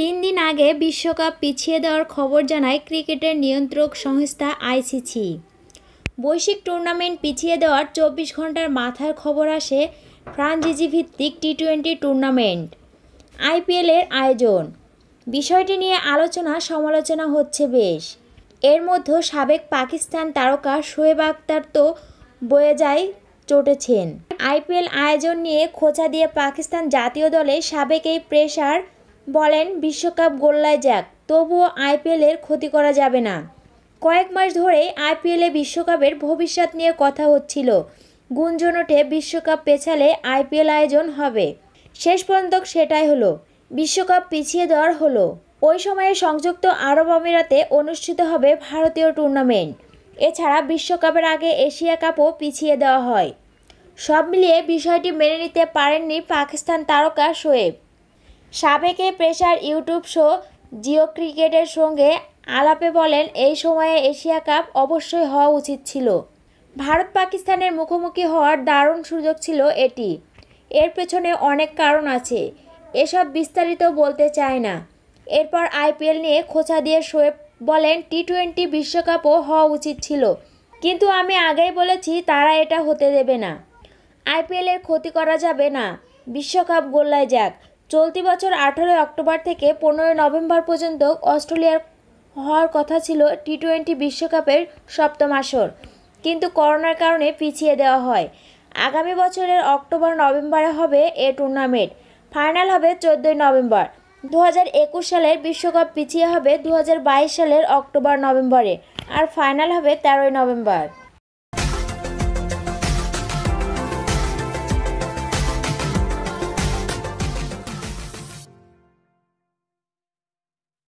তিন দিন আগে বিশ্বকাপ পিছিয়ে দেওয়ার খবর জানায় ক্রিকেটের নিয়ন্ত্রক সংস্থা আইসিসি বৈশ্বিক টুর্নামেন্ট পিছিয়ে দেওয়ার চব্বিশ ঘন্টার মাথার খবর আসে ফ্রান্সিজি ভিত্তিক টি টোয়েন্টি টুর্নামেন্ট আইপিএলের আয়োজন বিষয়টি নিয়ে আলোচনা সমালোচনা হচ্ছে বেশ এর মধ্যে সাবেক পাকিস্তান তারকা শোয়েব আক্তার তো বয়ে যায় চটেছেন আইপিএল আয়োজন নিয়ে খোঁচা দিয়ে পাকিস্তান জাতীয় দলে সাবেক এই প্রেসার বলেন বিশ্বকাপ গোল্লায় যাক তবুও আইপিএলের ক্ষতি করা যাবে না কয়েক মাস ধরেই আইপিএলে বিশ্বকাপের ভবিষ্যৎ নিয়ে কথা হচ্ছিল গুঞ্জন ওঠে বিশ্বকাপ পেছালে আইপিএল আয়োজন হবে শেষ পর্যন্ত সেটাই হলো বিশ্বকাপ পিছিয়ে দেওয়ার হলো ওই সময়ে সংযুক্ত আরব আমিরাতে অনুষ্ঠিত হবে ভারতীয় টুর্নামেন্ট এছাড়া বিশ্বকাপের আগে এশিয়া কাপও পিছিয়ে দেওয়া হয় সব মিলিয়ে বিষয়টি মেনে নিতে পারেননি পাকিস্তান তারকা শোয়েব সাবেকে পেশার ইউটিউব শো জিও ক্রিকেটের সঙ্গে আলাপে বলেন এই সময়ে এশিয়া কাপ অবশ্যই হওয়া উচিত ছিল ভারত পাকিস্তানের মুখোমুখি হওয়ার দারুণ সুযোগ ছিল এটি এর পেছনে অনেক কারণ আছে এসব বিস্তারিত বলতে চায় না এরপর আইপিএল নিয়ে খোঁচা দিয়ে শোয়েব বলেন টি টোয়েন্টি বিশ্বকাপও হওয়া উচিত ছিল কিন্তু আমি আগেই বলেছি তারা এটা হতে দেবে না আইপিএলের ক্ষতি করা যাবে না বিশ্বকাপ গোল্লায় যাক চলতি বছর আঠারোই অক্টোবর থেকে পনেরোই নভেম্বর পর্যন্ত অস্ট্রেলিয়ার হওয়ার কথা ছিল টি টোয়েন্টি বিশ্বকাপের সপ্তম আসর কিন্তু করোনার কারণে পিছিয়ে দেওয়া হয় আগামী বছরের অক্টোবর নভেম্বরে হবে এ টুর্নামেন্ট ফাইনাল হবে চোদ্দোই নভেম্বর দু সালের বিশ্বকাপ পিছিয়ে হবে দু সালের অক্টোবর নভেম্বরে আর ফাইনাল হবে তেরোই নভেম্বর